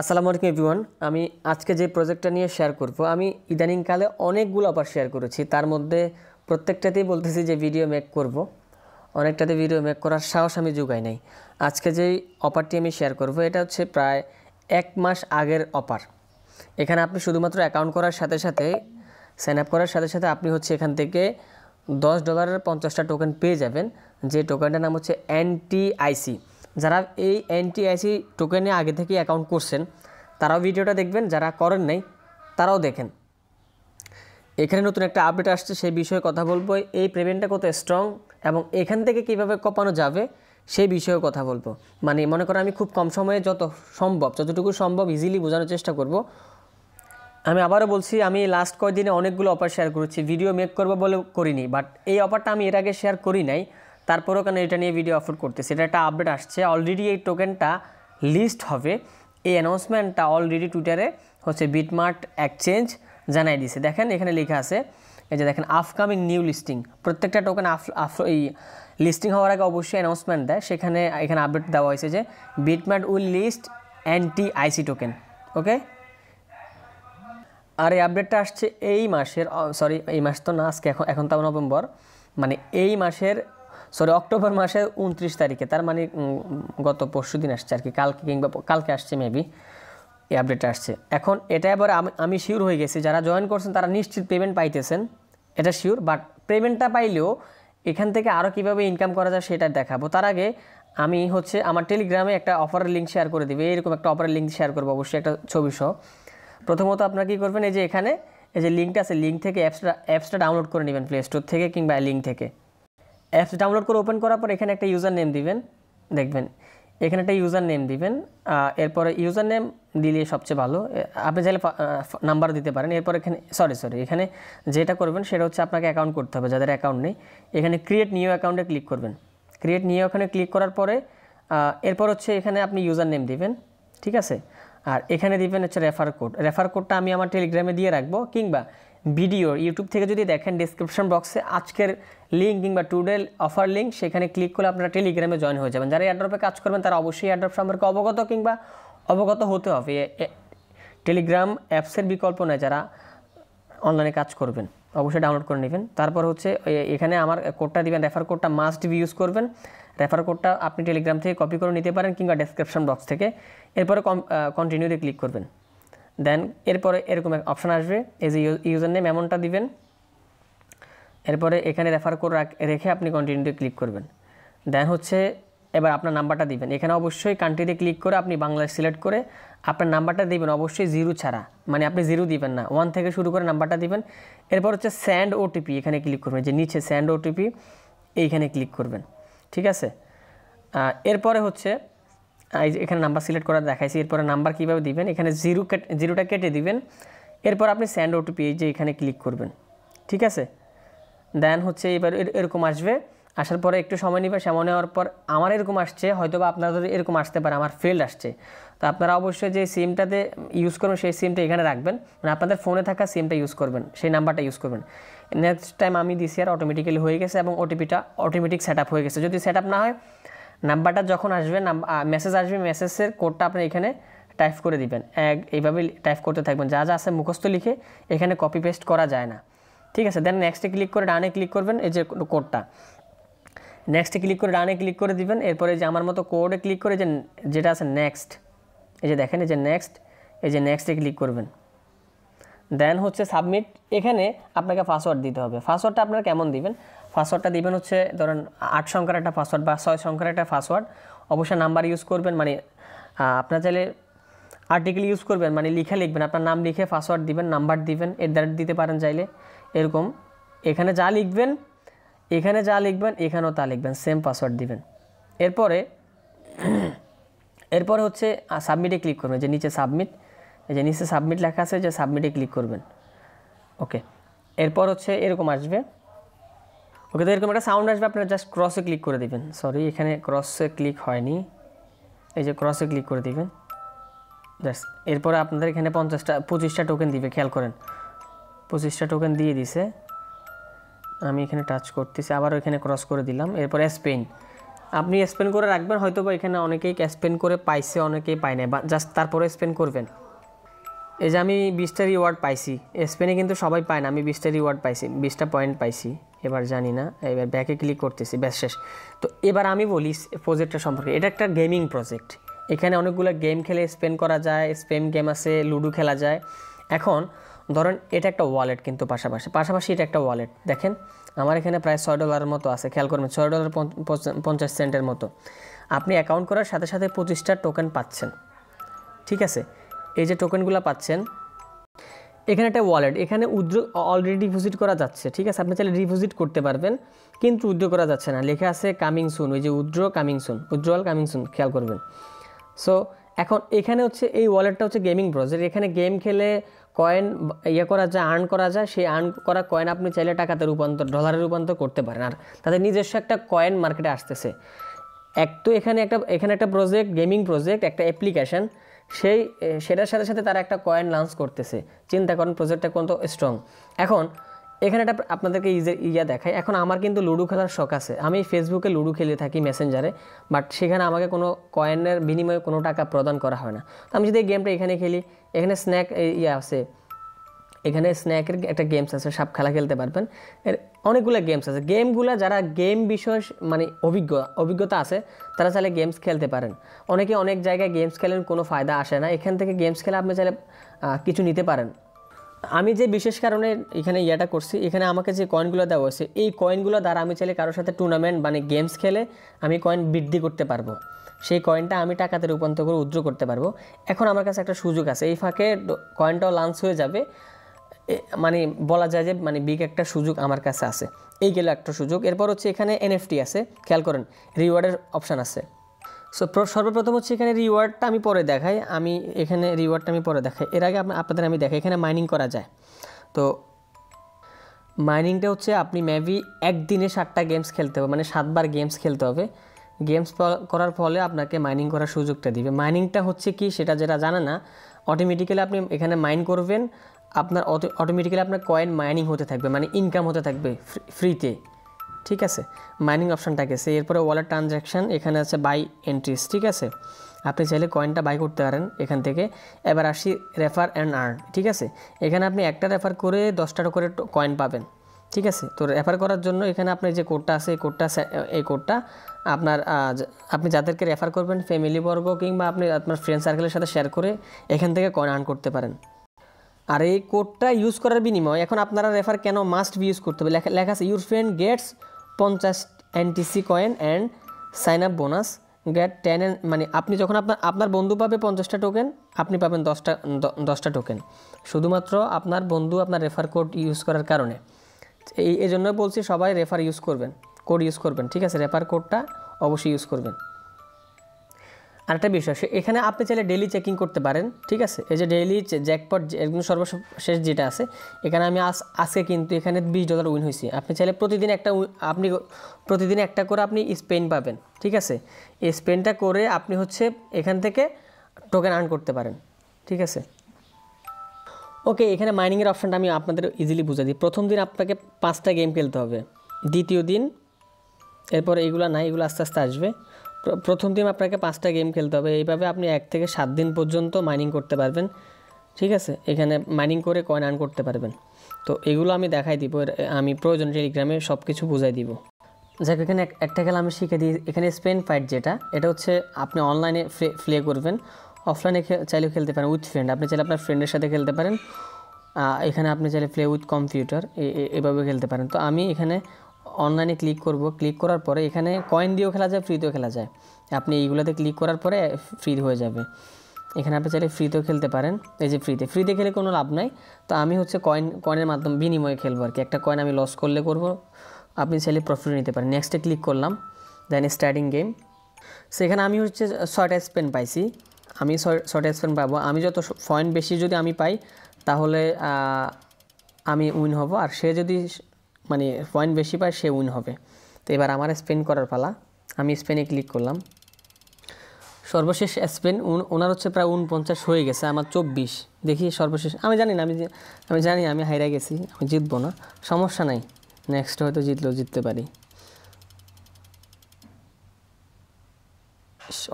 আসসালামু আলাইকুম এভরিওয়ান আমি আজকে যে প্রজেক্টটা নিয়ে শেয়ার করব আমি ইদানিংকালে অনেকগুলো অফার শেয়ার করেছি তার মধ্যে প্রত্যেকটাতেই বলতেছি যে ভিডিও মেক করব অনেকটাতে ভিডিও মেক করার সাহস আমি যোগাই নাই আজকে যেই অপারটি আমি শেয়ার করব এটা হচ্ছে প্রায় এক মাস আগের অপার এখানে আপনি শুধুমাত্র অ্যাকাউন্ট করার সাথে সাথে সাইন আপ করার সাথে সাথে আপনি হচ্ছে এখান থেকে দশ ডলারের পঞ্চাশটা টোকেন পেয়ে যাবেন যে টোকেনটার নাম হচ্ছে এন টি আইসি যারা এই এনটিআইসি টোকেনে আগে থেকে অ্যাকাউন্ট করছেন তারাও ভিডিওটা দেখবেন যারা করেন নাই তারাও দেখেন এখানে নতুন একটা আপডেট আসছে সেই বিষয়ে কথা বলবো এই পেমেন্টটা কত স্ট্রং এবং এখান থেকে কিভাবে কপানো যাবে সেই বিষয়ে কথা বলবো মানে মনে করো আমি খুব কম সময়ে যত সম্ভব যতটুকু সম্ভব ইজিলি বোঝানোর চেষ্টা করব আমি আবারও বলছি আমি লাস্ট কয়েকদিনে অনেকগুলো অফার শেয়ার করেছি ভিডিও মেক করবো বলে করিনি বাট এই অফারটা আমি এর আগে শেয়ার করি নাই তারপরেও কেন এটা নিয়ে ভিডিও আপলোড করতেছে এটা একটা আপডেট আসছে অলরেডি এই টোকেনটা লিস্ট হবে এই অ্যানাউন্সমেন্টটা অলরেডি টুইটারে হচ্ছে বিটমার্ট এক্সচেঞ্জ জানাই দিছে দেখেন এখানে লেখা আছে এই যে দেখেন আপকামিং নিউ লিস্টিং প্রত্যেকটা টোকেন আফ আফ এই লিস্টিং হওয়ার আগে অবশ্যই অ্যানাউন্সমেন্ট দেয় সেখানে এখানে আপডেট দেওয়া হয়েছে যে BitMart will list anti IC token okay আর এই আপডেটটা আসছে এই মাসের সরি এই মাস তো না আজকে এখন এখন তো নভেম্বর মানে এই মাসের সরি অক্টোবর মাসে উনত্রিশ তারিখে তার মানে গত পরশু দিন আসছে আর কি কালকে কিংবা কালকে আসছে মেবি এই আপডেটটা আসছে এখন এটা এবার আমি শিওর হয়ে গেছি যারা জয়েন করছেন তারা নিশ্চিত পেমেন্ট পাইতেছেন এটা শিওর বাট পেমেন্টটা পাইলেও এখান থেকে আরও কীভাবে ইনকাম করা যায় সেটা দেখাবো তার আগে আমি হচ্ছে আমার টেলিগ্রামে একটা অফারের লিঙ্ক শেয়ার করে দিবে এরকম একটা অফারের লিঙ্ক শেয়ার করবো অবশ্যই একটা ছবি সহ প্রথমত আপনারা কী করবেন এই যে এখানে এই যে লিঙ্কটা আছে লিঙ্ক থেকে অ্যাপসটা অ্যাপসটা ডাউনলোড করে নেবেন প্লে স্টোর থেকে কিংবা লিঙ্ক থেকে অ্যাপস ডাউনলোড করে ওপেন করার পর এখানে একটা ইউজার নেম দিবেন দেখবেন এখানে একটা ইউজার নেম দিবেন এরপরে ইউজার নেম দিলে সবচেয়ে ভালো আপনি চাইলে নাম্বার দিতে পারেন এরপর এখানে সরি সরি এখানে যেটা করবেন সেটা হচ্ছে আপনাকে অ্যাকাউন্ট করতে হবে যাদের অ্যাকাউন্ট নেই এখানে ক্রিয়েট নিউ অ্যাকাউন্টে ক্লিক করবেন ক্রিয়েট নিউ অ্যাকাউন্টে ক্লিক করার পরে এরপর হচ্ছে এখানে আপনি ইউজার নেম দিবেন ঠিক আছে আর এখানে দিবেন হচ্ছে রেফার কোড রেফার কোডটা আমি আমার টেলিগ্রামে দিয়ে রাখবো কিংবা ভিডিও ইউটিউব থেকে যদি দেখেন ডিসক্রিপশন বক্সে আজকের লিঙ্ক কিংবা টুডে অফার লিঙ্ক সেখানে ক্লিক করলে আপনারা টেলিগ্রামে জয়েন হয়ে যাবেন যারা এয়ারড্রপে কাজ করবেন তারা অবশ্যই এয়ারড্রপ সম্পর্কে অবগত কিংবা অবগত হতে হবে টেলিগ্রাম অ্যাপসের বিকল্প নয় যারা অনলাইনে কাজ করবেন অবশ্যই ডাউনলোড করে নেবেন তারপর হচ্ছে এখানে আমার কোডটা দিবেন রেফার কোডটা মাস্ট বি ইউজ করবেন রেফার কোডটা আপনি টেলিগ্রাম থেকে কপি করে নিতে পারেন কিংবা ডেসক্রিপশন বক্স থেকে এরপরে কন্টিনিউতে ক্লিক করবেন দেন এরপরে এরকম এক অপশান আসবে এই যে ইউজার নেম এমনটা দিবেন এরপরে এখানে রেফার করে রেখে আপনি কন্টিনিউতে ক্লিক করবেন দেন হচ্ছে এবার আপনার নাম্বারটা দিবেন এখানে অবশ্যই কান্ট্রিতে ক্লিক করে আপনি বাংলায় সিলেক্ট করে আপনার নাম্বারটা দিবেন অবশ্যই জিরো ছাড়া মানে আপনি জিরো দিবেন না ওয়ান থেকে শুরু করে নাম্বারটা দিবেন এরপর হচ্ছে স্যান্ড ওটিপি এখানে ক্লিক করবেন যে নিচে স্যান্ড ওটিপি এইখানে ক্লিক করবেন ঠিক আছে এরপরে হচ্ছে এখানে নাম্বার সিলেক্ট করা দেখাইছি এরপরে নাম্বার কীভাবে দিবেন এখানে জিরো জিরোটা কেটে দিবেন এরপর আপনি স্যান্ড ওটিপি এই যে এখানে ক্লিক করবেন ঠিক আছে দেন হচ্ছে এবার এরকম আসবে আসার পরে একটু সময় নেবে সময় নেওয়ার পর আমার এরকম আসছে হয়তো বা আপনাদের এরকম আসতে পারে আমার ফেল্ড আসছে তো আপনারা অবশ্যই যে সিমটাতে ইউজ করবেন সেই সিমটা এখানে রাখবেন মানে আপনাদের ফোনে থাকা সিমটা ইউজ করবেন সেই নাম্বারটা ইউজ করবেন নেক্সট টাইম আমি দিছি আর অটোমেটিক্যালি হয়ে গেছে এবং ওটিপিটা অটোমেটিক সেট হয়ে গেছে যদি সেট না হয় নাম্বারটা যখন আসবে মেসেজ আসবে মেসেজের কোডটা আপনি এখানে টাইপ করে দিবেন এক এইভাবে টাইপ করতে থাকবেন যা যা আছে মুখস্থ লিখে এখানে কপি পেস্ট করা যায় না ঠিক আছে দেন নেক্সটে ক্লিক করে ডানে ক্লিক করবেন এই যে কোডটা নেক্সটে ক্লিক করে ডানে ক্লিক করে দিবেন এরপরে যে আমার মতো কোডে ক্লিক করে যে যেটা আছে নেক্সট এই যে দেখেন এই যে নেক্সট এই যে নেক্সটে ক্লিক করবেন দেন হচ্ছে সাবমিট এখানে আপনাকে পাসওয়ার্ড দিতে হবে পাসওয়ার্ডটা আপনারা কেমন দিবেন পাসওয়ার্ডটা দিবেন হচ্ছে ধরেন আট সংখ্যার একটা পাসওয়ার্ড বা ছয় সংখ্যার একটা পাসওয়ার্ড অবশ্যই নাম্বার ইউজ করবেন মানে আপনার চাইলে আর্টিকেল ইউজ করবেন মানে লিখে লিখবেন আপনার নাম লিখে পাসওয়ার্ড দিবেন নাম্বার দিবেন এর দ্বারা দিতে পারেন চাইলে এরকম এখানে যা লিখবেন এখানে যা লিখবেন এখানেও তা লিখবেন সেম পাসওয়ার্ড দিবেন এরপরে এরপরে হচ্ছে সাবমিটে ক্লিক করবেন যে নিচে সাবমিট যে নিচে সাবমিট লেখা আছে যে সাবমিটে ক্লিক করবেন ওকে এরপর হচ্ছে এরকম আসবে ওকে তো এরকম একটা সাউন্ড আসবে আপনারা জাস্ট ক্রসে ক্লিক করে দেবেন সরি এখানে ক্রসে ক্লিক হয়নি এই যে ক্রসে ক্লিক করে দেবেন জাস্ট এরপরে আপনাদের এখানে পঞ্চাশটা পঁচিশটা টোকেন দিবে খেয়াল করেন পঁচিশটা টোকেন দিয়ে দিছে আমি এখানে টাচ করতেছি আবার এখানে ক্রস করে দিলাম এরপর স্পেন আপনি স্পেন করে রাখবেন হয়তো বা এখানে অনেকেই স্পেন করে পাইছে অনেকেই পায় না বা জাস্ট তারপরে স্পেন করবেন এই যে আমি বিশটা রিওয়ার্ড পাইছি স্পেনে কিন্তু সবাই পায় না আমি বিশটা রিওয়ার্ড পাইছি বিশটা পয়েন্ট পাইছি এবার জানি না এবার ব্যাকে ক্লিক করতেছি ব্যাস শেষ তো এবার আমি বলি প্রজেক্টটা সম্পর্কে এটা একটা গেমিং প্রজেক্ট এখানে অনেকগুলো গেম খেলে স্পেন্ড করা যায় স্পেম গেম আছে লুডো খেলা যায় এখন ধরেন এটা একটা ওয়ালেট কিন্তু পাশাপাশি পাশাপাশি এটা একটা ওয়ালেট দেখেন আমার এখানে প্রায় ছয় ডলারের মতো আছে খেয়াল করবেন ছয় ডলার পঞ্চাশ সেন্টের মতো আপনি অ্যাকাউন্ট করার সাথে সাথে পঁচিশটা টোকেন পাচ্ছেন ঠিক আছে এই যে টোকেনগুলো পাচ্ছেন এখানে একটা ওয়ালেট এখানে উদ্র অলরেডি ডিপোজিট করা যাচ্ছে ঠিক আছে আপনি চাইলে ডিপোজিট করতে পারবেন কিন্তু উদ্র করা যাচ্ছে না লেখা আছে কামিং সুন ওই যে উদ্র কামিং সুন উজ্জ্বল কামিং সুন খেয়াল করবেন সো এখন এখানে হচ্ছে এই ওয়ালেটটা হচ্ছে গেমিং ব্রজের এখানে গেম খেলে কয়েন ইয়ে করা যায় আর্ন করা যায় সেই আর্ন করা কয়েন আপনি চাইলে টাকাতে রূপান্তর ডলারে রূপান্তর করতে পারেন আর তাদের নিজস্ব একটা কয়েন মার্কেটে আসতেছে এক তো এখানে একটা এখানে একটা প্রজেক্ট গেমিং প্রজেক্ট একটা অ্যাপ্লিকেশান সেই সেটার সাথে সাথে তারা একটা কয়েন লঞ্চ করতেছে চিন্তা করেন প্রজেক্টটা কত স্ট্রং এখন এখানে একটা আপনাদেরকে ইয়া দেখায় এখন আমার কিন্তু লুডো খেলার শখ আছে আমি ফেসবুকে লুডো খেলে থাকি মেসেঞ্জারে বাট সেখানে আমাকে কোনো কয়েনের বিনিময়ে কোনো টাকা প্রদান করা হয় না আমি যদি এই গেমটা এখানে খেলি এখানে স্ন্যাক ইয়ে আছে এখানে স্ন্যাকের একটা গেমস আছে সাপ খেলা খেলতে পারবেন এর অনেকগুলো গেমস আছে গেমগুলো যারা গেম বিষয় মানে অভিজ্ঞ অভিজ্ঞতা আছে তারা চাইলে গেমস খেলতে পারেন অনেকে অনেক জায়গায় গেমস খেলেন কোনো ফায়দা আসে না এখান থেকে গেমস খেলে আপনি চাইলে কিছু নিতে পারেন আমি যে বিশেষ কারণে এখানে ইয়েটা করছি এখানে আমাকে যে কয়েনগুলো দেওয়া হয়েছে এই কয়েনগুলো দ্বারা আমি চাইলে কারোর সাথে টুর্নামেন্ট মানে গেমস খেলে আমি কয়েন বৃদ্ধি করতে পারবো সেই কয়েনটা আমি টাকাতে রূপান্তর করে উদ্র করতে পারবো এখন আমার কাছে একটা সুযোগ আছে এই ফাঁকে কয়েনটাও লাঞ্চ হয়ে যাবে মানে বলা যায় যে মানে বিগ একটা সুযোগ আমার কাছে আছে এই গেল একটা সুযোগ এরপর হচ্ছে এখানে এনএফটি আছে খেয়াল করেন রিওয়ার্ডের অপশান আছে সো সর্বপ্রথম হচ্ছে এখানে রিওয়ার্ডটা আমি পরে দেখাই আমি এখানে রিওয়ার্ডটা আমি পরে দেখাই এর আগে আপনাদের আমি দেখাই এখানে মাইনিং করা যায় তো মাইনিংটা হচ্ছে আপনি মেবি একদিনে সাতটা গেমস খেলতে হবে মানে সাতবার গেমস খেলতে হবে গেমস করার ফলে আপনাকে মাইনিং করার সুযোগটা দিবে মাইনিংটা হচ্ছে কি সেটা যেটা জানে না অটোমেটিক্যালি আপনি এখানে মাইন করবেন আপনার অটোমেটিক্যালি আপনার কয়েন মাইনিং হতে থাকবে মানে ইনকাম হতে থাকবে ফ্রিতে ঠিক আছে মাইনিং অপশানটাকে সে এরপরে ওয়ালেট ট্রানজ্যাকশান এখানে আছে বাই এন্ট্রিস ঠিক আছে আপনি চাইলে কয়েনটা বাই করতে পারেন এখান থেকে এবার আসি রেফার অ্যান্ড আর্ন ঠিক আছে এখানে আপনি একটা রেফার করে দশটার করে কয়েন পাবেন ঠিক আছে তো রেফার করার জন্য এখানে আপনার যে কোডটা আছে এই কোডটা এই কোডটা আপনার আপনি যাদেরকে রেফার করবেন ফ্যামিলি বর্গ কিংবা আপনি আপনার ফ্রেন্ড সার্কেলের সাথে শেয়ার করে এখান থেকে কয়েন আর্ন করতে পারেন আর এই কোডটা ইউজ করার বিনিময় এখন আপনারা রেফার কেন মাস্ট বি ইউজ করতে হবে লেখা আছে ইউর ফ্রেন্ড গেটস পঞ্চাশ NTC coin and sign up bonus get ten মানে আপনি যখন আপনার আপনার বন্ধু পাবে পঞ্চাশটা টোকেন আপনি পাবেন দশটা দশটা টোকেন শুধুমাত্র আপনার বন্ধু আপনার রেফার কোড ইউজ করার কারণে এই জন্য বলছি সবাই রেফার ইউজ করবেন কোড ইউজ করবেন ঠিক আছে রেফার কোডটা অবশ্যই ইউজ করবেন আরেকটা বিষয় এখানে আপনি চাইলে ডেলি চেকিং করতে পারেন ঠিক আছে এই যে ডেইলি জ্যাকপট একদম সর্বশেষ যেটা আছে এখানে আমি আস আজকে কিন্তু এখানে বিশ ডলার উইন হয়েছি আপনি চাইলে প্রতিদিন একটা আপনি প্রতিদিন একটা করে আপনি স্পেন পাবেন ঠিক আছে এই স্পেনটা করে আপনি হচ্ছে এখান থেকে টোকেন আর্ন করতে পারেন ঠিক আছে ওকে এখানে মাইনিংয়ের অপশানটা আমি আপনাদের ইজিলি বুঝে দিই প্রথম দিন আপনাকে পাঁচটা গেম খেলতে হবে দ্বিতীয় দিন এরপর এগুলো নাই এগুলো আস্তে আস্তে আসবে প্রথম দিন আপনাকে পাঁচটা গেম খেলতে হবে এইভাবে আপনি এক থেকে সাত দিন পর্যন্ত মাইনিং করতে পারবেন ঠিক আছে এখানে মাইনিং করে কয়েন আর্ন করতে পারবেন তো এগুলো আমি দেখাই দিব আমি প্রয়োজন টেলিগ্রামে সব কিছু বুঝাই দিব যাক এখানে একটা খেলা আমি শিখে দিই এখানে স্পেন ফাইট যেটা এটা হচ্ছে আপনি অনলাইনে প্লে করবেন অফলাইনে চাইলেও খেলতে পারেন উইথ ফ্রেন্ড আপনি চাইলে আপনার ফ্রেন্ডের সাথে খেলতে পারেন এখানে আপনি চাইলে প্লে উইথ কম্পিউটার এভাবে খেলতে পারেন তো আমি এখানে অনলাইনে ক্লিক করব ক্লিক করার পরে এখানে কয়েন দিয়েও খেলা যায় ফ্রিতেও খেলা যায় আপনি এইগুলোতে ক্লিক করার পরে ফ্রি হয়ে যাবে এখানে আপনি চাইলে ফ্রিতেও খেলতে পারেন এই যে ফ্রিতে ফ্রিতে খেলে কোনো লাভ নাই তো আমি হচ্ছে কয়েন কয়েনের মাধ্যমে বিনিময়ে খেলবো আর কি একটা কয়েন আমি লস করলে করব আপনি চাইলে প্রফিট নিতে পারেন নেক্সটে ক্লিক করলাম দেন স্টার্টিং গেম সেখানে আমি হচ্ছে শর্ট স্পেন পাইছি আমি শর্ট স্পেন পাবো আমি যত পয়েন্ট বেশি যদি আমি পাই তাহলে আমি উইন হব আর সে যদি মানে পয়েন্ট বেশি পায় সে উইন হবে তো এবার আমার স্পেন করার পালা আমি স্পেনে ক্লিক করলাম সর্বশেষ স্পেন উন ওনার হচ্ছে প্রায় উনপঞ্চাশ হয়ে গেছে আমার চব্বিশ দেখি সর্বশেষ আমি জানি না আমি আমি জানি আমি হাইরা গেছি আমি জিতবো না সমস্যা নাই নেক্সট হয়তো জিতলেও জিততে পারি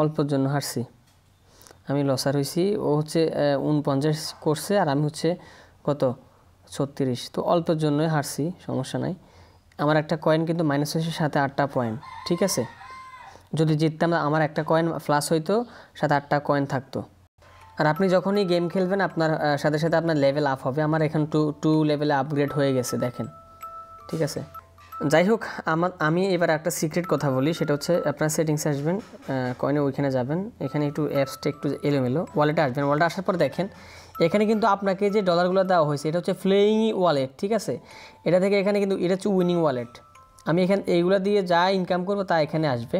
অল্পর জন্য হারছি আমি লসার হয়েছি ও হচ্ছে উনপঞ্চাশ করছে আর আমি হচ্ছে কত ছত্রিশ তো অল্পের জন্যই হারছি সমস্যা নাই আমার একটা কয়েন কিন্তু মাইনাস হয়েছে সাথে আটটা পয়েন্ট ঠিক আছে যদি জিততাম আমার একটা কয়েন প্লাস হইতো সাথে আটটা কয়েন থাকতো আর আপনি যখনই গেম খেলবেন আপনার সাথে সাথে আপনার লেভেল আপ হবে আমার এখন টু টু লেভেলে আপগ্রেড হয়ে গেছে দেখেন ঠিক আছে যাই হোক আমার আমি এবার একটা সিক্রেট কথা বলি সেটা হচ্ছে আপনার সেটিংস আসবেন কয়েনে ওইখানে যাবেন এখানে একটু অ্যাপসটা একটু এলোমেলো ওয়ালেটে আসবেন ওয়ালেটে আসার পর দেখেন এখানে কিন্তু আপনাকে যে ডলারগুলো দেওয়া হয়েছে এটা হচ্ছে ফ্লেয়িং ওয়ালেট ঠিক আছে এটা থেকে এখানে কিন্তু এটা হচ্ছে উইনিং ওয়ালেট আমি এখানে এইগুলো দিয়ে যা ইনকাম করবো তা এখানে আসবে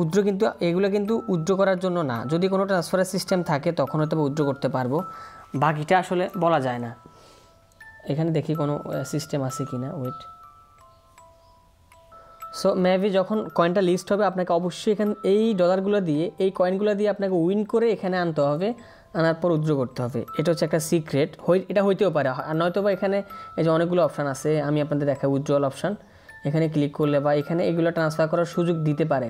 উদ্র কিন্তু এগুলো কিন্তু উদ্র করার জন্য না যদি কোনো ট্রান্সফারের সিস্টেম থাকে তখন হয়তো উদ্র করতে পারবো বাকিটা আসলে বলা যায় না এখানে দেখি কোনো সিস্টেম আছে কি না ওয়েট সো মেবি যখন কয়েনটা লিস্ট হবে আপনাকে অবশ্যই এখানে এই ডলারগুলো দিয়ে এই কয়েনগুলো দিয়ে আপনাকে উইন করে এখানে আনতে হবে আনার পর উজ্জ্ব করতে হবে এটা হচ্ছে একটা সিক্রেট হই এটা হইতেও পারে আর নয়তো বা এখানে এই যে অনেকগুলো অপশান আছে আমি আপনাদের দেখাই উজ্জ্বল অপশান এখানে ক্লিক করলে বা এখানে এগুলো ট্রান্সফার করার সুযোগ দিতে পারে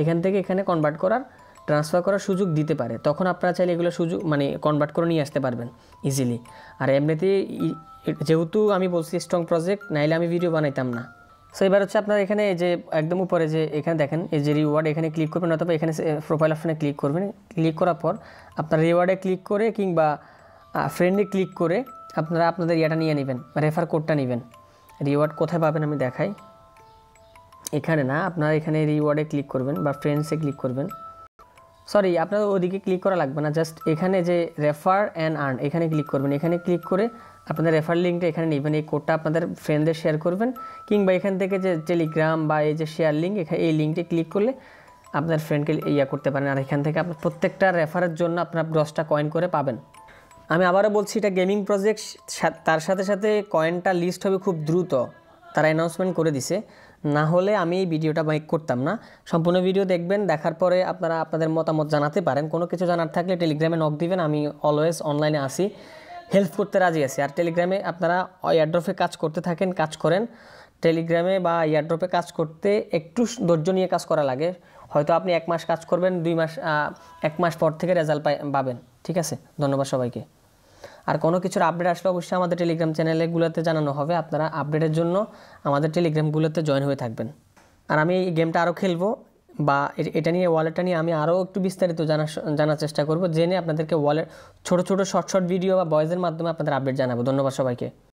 এখান থেকে এখানে কনভার্ট করার ট্রান্সফার করার সুযোগ দিতে পারে তখন আপনারা চাইলে এগুলো সুযোগ মানে কনভার্ট করে নিয়ে আসতে পারবেন ইজিলি আর এমনিতে যেহেতু আমি বলছি স্ট্রং প্রজেক্ট নাইলে আমি ভিডিও বানাইতাম না সো এবার হচ্ছে আপনার এখানে যে একদম উপরে যে এখানে দেখেন এই যে রিওয়ার্ড এখানে ক্লিক করবেন অথবা এখানে প্রোফাইল অপশানে ক্লিক করবেন ক্লিক করার পর আপনার রিওয়ার্ডে ক্লিক করে কিংবা ফ্রেন্ডে ক্লিক করে আপনারা আপনাদের ইয়েটা নিয়ে নেবেন রেফার কোডটা নেবেন রিওয়ার্ড কোথায় পাবেন আমি দেখাই এখানে না আপনারা এখানে রিওয়ার্ডে ক্লিক করবেন বা ফ্রেন্ডসে ক্লিক করবেন সরি আপনার ওদিকে ক্লিক করা লাগবে না জাস্ট এখানে যে রেফার অ্যান্ড আর্ন এখানে ক্লিক করবেন এখানে ক্লিক করে আপনাদের রেফার লিঙ্কটা এখানে নেবেন এই কোডটা আপনাদের ফ্রেন্ডদের শেয়ার করবেন কিংবা এখান থেকে যে টেলিগ্রাম বা এই যে শেয়ার লিঙ্ক এখানে এই লিঙ্কটা ক্লিক করলে আপনার ফ্রেন্ডকে ইয়া করতে পারেন আর এখান থেকে আপনার প্রত্যেকটা রেফারের জন্য আপনার দশটা কয়েন করে পাবেন আমি আবারও বলছি এটা গেমিং প্রজেক্ট তার সাথে সাথে কয়েনটা লিস্ট হবে খুব দ্রুত তারা অ্যানাউন্সমেন্ট করে দিছে না হলে আমি এই ভিডিওটা মাইক করতাম না সম্পূর্ণ ভিডিও দেখবেন দেখার পরে আপনারা আপনাদের মতামত জানাতে পারেন কোনো কিছু জানার থাকলে টেলিগ্রামে নক দিবেন আমি অলওয়েজ অনলাইনে আসি হেল্প করতে রাজি আছি আর টেলিগ্রামে আপনারা এয়ারড্রপে কাজ করতে থাকেন কাজ করেন টেলিগ্রামে বা এয়ারড্রপে কাজ করতে একটু ধৈর্য নিয়ে কাজ করা লাগে হয়তো আপনি এক মাস কাজ করবেন দুই মাস এক মাস পর থেকে রেজাল্ট পাবেন ঠিক আছে ধন্যবাদ সবাইকে আর কোনো কিছুর আপডেট আসলে অবশ্যই আমাদের টেলিগ্রাম চ্যানেলগুলোতে জানানো হবে আপনারা আপডেটের জন্য আমাদের টেলিগ্রামগুলোতে জয়েন হয়ে থাকবেন আর আমি এই গেমটা আরও খেলবো বা এটা নিয়ে ওয়ালেটটা নিয়ে আমি আরও একটু বিস্তারিত জানা জানার চেষ্টা করব জেনে আপনাদেরকে ওয়ালেট ছোট ছোট শর্ট শর্ট ভিডিও বা ভয়েসের মাধ্যমে আপনাদের আপডেট জানাবো ধন্যবাদ সবাইকে